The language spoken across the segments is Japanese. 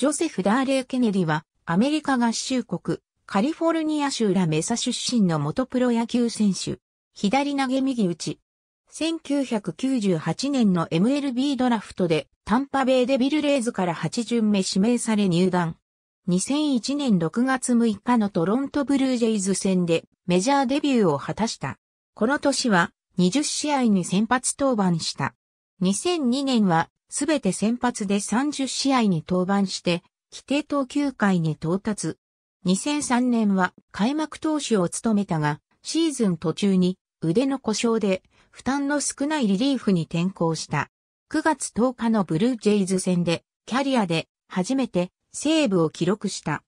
ジョセフ・ダーレイ・ケネディは、アメリカ合衆国、カリフォルニア州ラメサ出身の元プロ野球選手。左投げ右打ち。1998年の MLB ドラフトで、タンパベイデビルレイズから8巡目指名され入団。2001年6月6日のトロントブルージェイズ戦でメジャーデビューを果たした。この年は20試合に先発登板した。2002年はすべて先発で30試合に登板して、規定投球回に到達。2003年は開幕投手を務めたが、シーズン途中に腕の故障で負担の少ないリリーフに転向した。9月10日のブルージェイズ戦でキャリアで初めてセーブを記録した。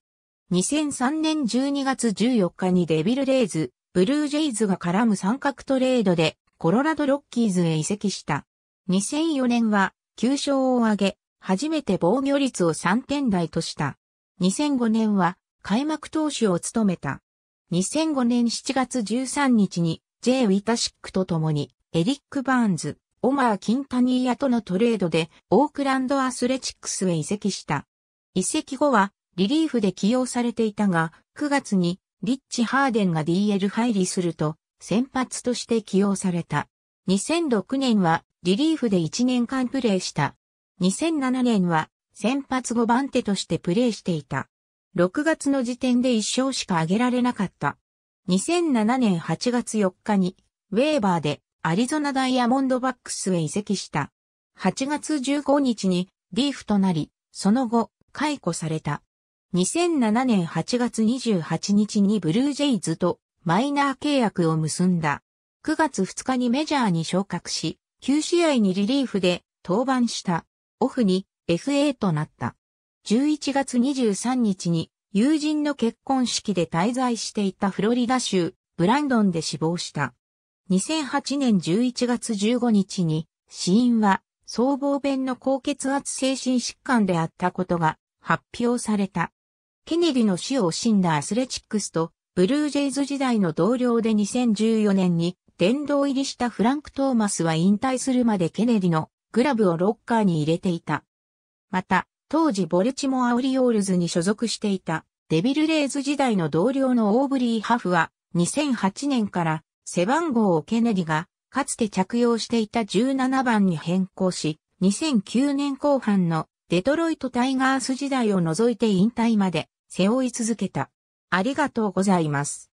2003年12月14日にデビルレイズ、ブルージェイズが絡む三角トレードでコロラドロッキーズへ移籍した。2004年は9勝を挙げ、初めて防御率を3点台とした。2005年は開幕投手を務めた。2005年7月13日に J・ ウィタシックと共にエリック・バーンズ、オマー・キンタニーヤとのトレードでオークランド・アスレチックスへ移籍した。移籍後はリリーフで起用されていたが、9月にリッチ・ハーデンが DL 入りすると先発として起用された。2006年はリリーフで1年間プレーした。2007年は先発5番手としてプレーしていた。6月の時点で1勝しか挙げられなかった。2007年8月4日にウェーバーでアリゾナダイヤモンドバックスへ移籍した。8月15日にリーフとなり、その後解雇された。2007年8月28日にブルージェイズとマイナー契約を結んだ。9月2日にメジャーに昇格し、9試合にリリーフで登板したオフに FA となった。11月23日に友人の結婚式で滞在していたフロリダ州ブランドンで死亡した。2008年11月15日に死因は僧帽弁の高血圧精神疾患であったことが発表された。ケネディの死を惜しんだアスレチックスとブルージェイズ時代の同僚で2014年に殿堂入りしたフランク・トーマスは引退するまでケネディのグラブをロッカーに入れていた。また、当時ボルチモア・オリオールズに所属していたデビルレイズ時代の同僚のオーブリー・ハフは2008年から背番号をケネディがかつて着用していた17番に変更し、2009年後半のデトロイトタイガース時代を除いて引退まで背負い続けた。ありがとうございます。